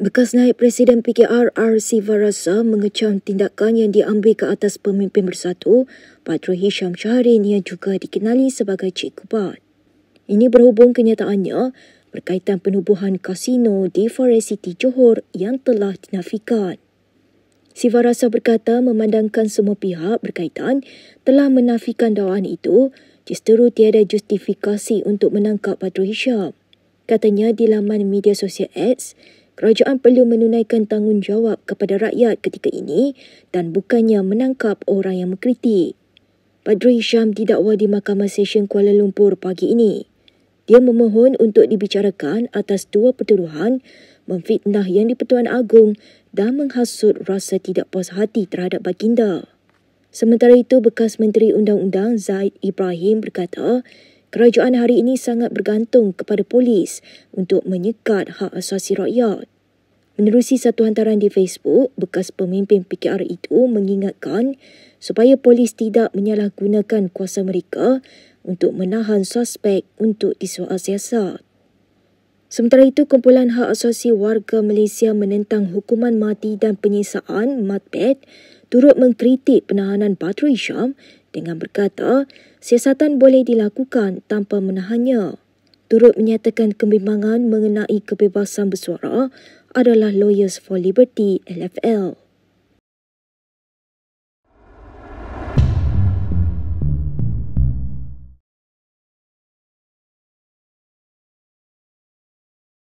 Bekas naib Presiden PKR R. Sivarasa mengecam tindakan yang diambil ke atas pemimpin bersatu, Patro Hisham Syahrin yang juga dikenali sebagai Cik Kupat. Ini berhubung kenyataannya berkaitan penubuhan kasino di Forest City Johor yang telah dinafikan. Sivarasa berkata memandangkan semua pihak berkaitan telah menafikan dakwaan itu, justeru tiada justifikasi untuk menangkap Patro Hisham. Katanya di laman media sosial X, kerajaan perlu menunaikan tanggungjawab kepada rakyat ketika ini dan bukannya menangkap orang yang mengkritik. Padri Syam didakwa di Mahkamah Session Kuala Lumpur pagi ini. Dia memohon untuk dibicarakan atas dua pertuduhan memfitnah yang di-Pertuan Agong dan menghasut rasa tidak puas hati terhadap baginda. Sementara itu, bekas Menteri Undang-Undang Zaid Ibrahim berkata, Kerajaan hari ini sangat bergantung kepada polis untuk menyekat hak asasi rakyat. Menerusi satu hantaran di Facebook, bekas pemimpin PKR itu mengingatkan supaya polis tidak menyalahgunakan kuasa mereka untuk menahan suspek untuk disuai siasat. Sementara itu, kumpulan hak asasi warga Malaysia menentang hukuman mati dan penyiksaan Matpet turut mengkritik penahanan Batu Isham dengan berkata siasatan boleh dilakukan tanpa menahannya. Turut menyatakan kebimbangan mengenai kebebasan bersuara adalah Lawyers for Liberty LFL.